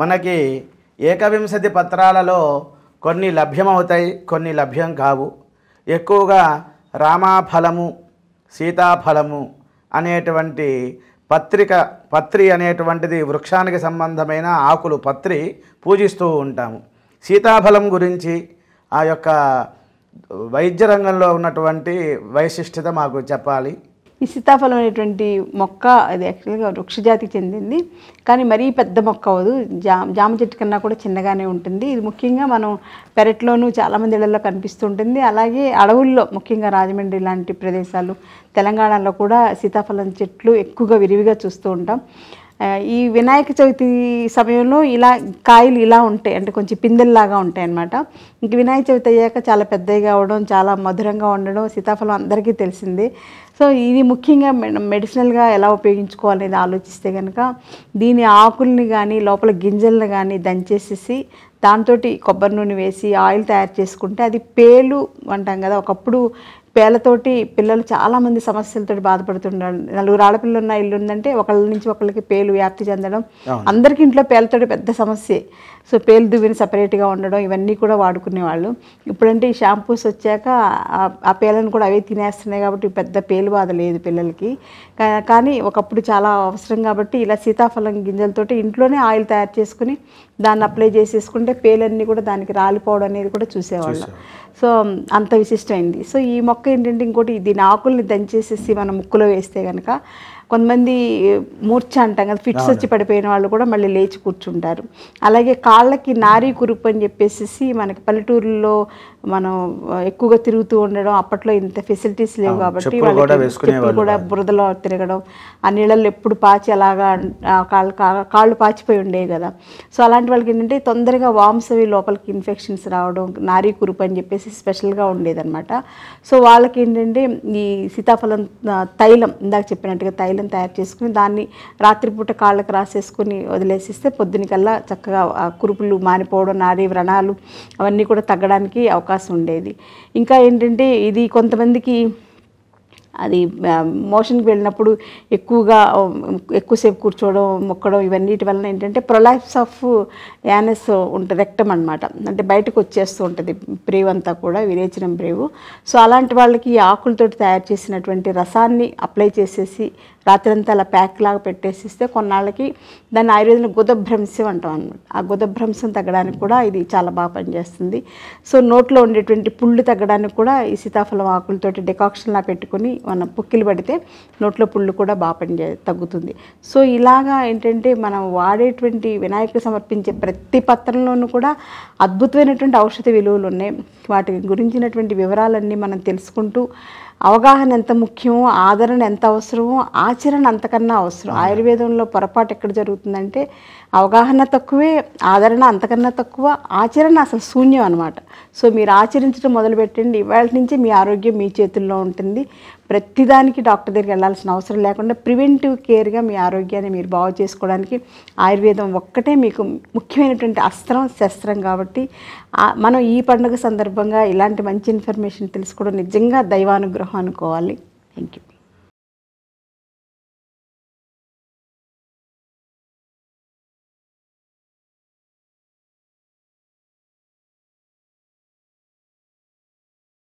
మనకి ఏకవింశతి పత్రాలలో కొన్ని లభ్యమవుతాయి కొన్ని లభ్యం కావు ఎక్కువగా రామాఫలము సీతాఫలము అనేటువంటి పత్రిక పత్రి అనేటువంటిది వృక్షానికి సంబంధమైన ఆకులు పత్రి పూజిస్తూ ఉంటాము సీతాఫలం గురించి ఆ యొక్క వైద్య రంగంలో ఉన్నటువంటి వైశిష్టత మాకు చెప్పాలి ఈ సీతాఫలం అనేటువంటి మొక్క అది యాక్చువల్గా వృక్షజాతికి చెందింది కానీ మరీ పెద్ద మొక్క అవదు జామ జామ చెట్టు కన్నా కూడా చిన్నగానే ఉంటుంది ఇది ముఖ్యంగా మనం పెరట్లోనూ చాలామంది ఇళ్లలో కనిపిస్తుంటుంది అలాగే అడవుల్లో ముఖ్యంగా రాజమండ్రి లాంటి ప్రదేశాలు తెలంగాణలో కూడా సీతాఫలం చెట్లు ఎక్కువగా విరివిగా చూస్తూ ఉంటాం ఈ వినాయక చవితి సమయంలో ఇలా కాయలు ఇలా ఉంటాయి అంటే కొంచెం పిందెల్లాగా ఉంటాయి అన్నమాట ఇంక వినాయక చవితి అయ్యాక చాలా పెద్దగా అవడం చాలా మధురంగా ఉండడం సీతాఫలం అందరికీ తెలిసిందే సో ఇది ముఖ్యంగా మెడిసినల్గా ఎలా ఉపయోగించుకోవాలనేది ఆలోచిస్తే కనుక దీని ఆకుల్ని కానీ లోపల గింజలను కానీ దంచేసేసి దాంతో కొబ్బరి నూనె వేసి ఆయిల్ తయారు చేసుకుంటే అది పేలు అంటాం కదా ఒకప్పుడు పేలతోటి పిల్లలు చాలామంది సమస్యలతో బాధపడుతున్నారు నలుగురు ఆడపిల్లలు ఉన్న ఇల్లు ఉందంటే ఒకళ్ళ నుంచి ఒకళ్ళకి పేలు వ్యాప్తి చెందడం అందరికి ఇంట్లో పేలతోటి పెద్ద సమస్యే సో పేలు దువ్విని సపరేట్గా ఉండడం ఇవన్నీ కూడా వాడుకునేవాళ్ళు ఇప్పుడంటే ఈ షాంపూస్ వచ్చాక ఆ పేలను కూడా అవే తినేస్తున్నాయి కాబట్టి పెద్ద పేలు బాధ లేదు పిల్లలకి కానీ ఒకప్పుడు చాలా అవసరం కాబట్టి ఇలా సీతాఫలం గింజలతోటి ఇంట్లోనే ఆయిల్ తయారు చేసుకుని దాన్ని అప్లై చేసేసుకుంటే పేలన్నీ కూడా దానికి రాలిపోవడం అనేది కూడా చూసేవాళ్ళం సో అంత విశిష్టమైంది సో ఈ మొక్క ఏంటంటే ఇంకోటి దీని ఆకుల్ని దంచేసేసి మనం ముక్కులో వేస్తే కనుక కొంతమంది మూర్ఛ అంటాం కదా ఫిట్స్ వచ్చి పడిపోయిన వాళ్ళు కూడా మళ్ళీ లేచి కూర్చుంటారు అలాగే కాళ్ళకి నారీ కురుపు అని చెప్పేసి మనకి పల్లెటూరులో మనం ఎక్కువగా తిరుగుతూ ఉండడం అప్పట్లో ఇంత ఫెసిలిటీస్ లేవు కాబట్టి వాళ్ళు కూడా బురదలో తిరగడం ఆ నీళ్ళల్లో ఎప్పుడు పాచి అలాగా కాళ్ళు కాళ్ళు పాచిపోయి ఉండేవి కదా సో అలాంటి వాళ్ళకి ఏంటంటే తొందరగా వామ్స్ అవి లోపలికి ఇన్ఫెక్షన్స్ రావడం నారీ కురుపు అని చెప్పేసి స్పెషల్గా ఉండేదన్నమాట సో వాళ్ళకి ఏంటంటే ఈ సీతాఫలం తైలం ఇందాక చెప్పినట్టుగా తైలం ప్రసాదం తయారు చేసుకుని దాన్ని రాత్రిపూట కాళ్ళకు రాసేసుకుని వదిలేసిస్తే పొద్దునికల్లా చక్కగా కురుపులు మానిపోవడం నారీ వ్రణాలు అవన్నీ కూడా తగ్గడానికి అవకాశం ఉండేది ఇంకా ఏంటంటే ఇది కొంతమందికి అది మోషన్కి వెళ్ళినప్పుడు ఎక్కువగా ఎక్కువసేపు కూర్చోవడం మొక్కడం ఇవన్నిటి వలన ఏంటంటే ప్రొలాప్స్ ఆఫ్ యానస్ ఉంటుంది రెక్టం అనమాట అంటే బయటకు వచ్చేస్తూ ఉంటుంది ప్రేవ్ అంతా కూడా విరేచనం బ్రేవ్ సో అలాంటి వాళ్ళకి ఆకులతోటి తయారు చేసినటువంటి రసాన్ని అప్లై చేసేసి రాత్రంతా అలా ప్యాక్ లాగా పెట్టేసిస్తే కొన్నాళ్ళకి దాన్ని ఆయుర్వేదం గుదభ్రంశం అంటాం అనమాట ఆ గుదభ్రంశం తగ్గడానికి కూడా ఇది చాలా బాగా పనిచేస్తుంది సో నోట్లో ఉండేటువంటి పుళ్ళు తగ్గడానికి కూడా ఈ సీతాఫలం ఆకులతోటి డికాక్షన్లా పెట్టుకుని మనం పుక్కిలు పడితే నోట్లో పుళ్ళు కూడా బాగా పని తగ్గుతుంది సో ఇలాగా ఏంటంటే మనం వాడేటువంటి వినాయకుడు సమర్పించే ప్రతి పత్రంలోనూ కూడా అద్భుతమైనటువంటి ఔషధ విలువలు ఉన్నాయి వాటి గురించినటువంటి వివరాలన్నీ మనం తెలుసుకుంటూ అవగాహన ఎంత ముఖ్యం ఆదరణ ఎంత అవసరమో ఆచరణ అంతకన్నా అవసరం ఆయుర్వేదంలో పొరపాటు ఎక్కడ జరుగుతుందంటే అవగాహన తక్కువే ఆదరణ అంతకన్నా తక్కువ ఆచరణ అసలు శూన్యం అనమాట సో మీరు ఆచరించడం మొదలుపెట్టండి ఇవాళ నుంచి మీ ఆరోగ్యం మీ చేతుల్లో ఉంటుంది ప్రతిదానికి డాక్టర్ దగ్గరికి వెళ్ళాల్సిన అవసరం లేకుండా ప్రివెంటివ్ కేర్గా మీ ఆరోగ్యాన్ని మీరు బాగు చేసుకోవడానికి ఆయుర్వేదం ఒక్కటే మీకు ముఖ్యమైనటువంటి అస్త్రం శస్త్రం కాబట్టి మనం ఈ పండుగ సందర్భంగా ఇలాంటి మంచి ఇన్ఫర్మేషన్ తెలుసుకోవడం నిజంగా దైవానుగ్రహం అనుకోవాలి థ్యాంక్ యూ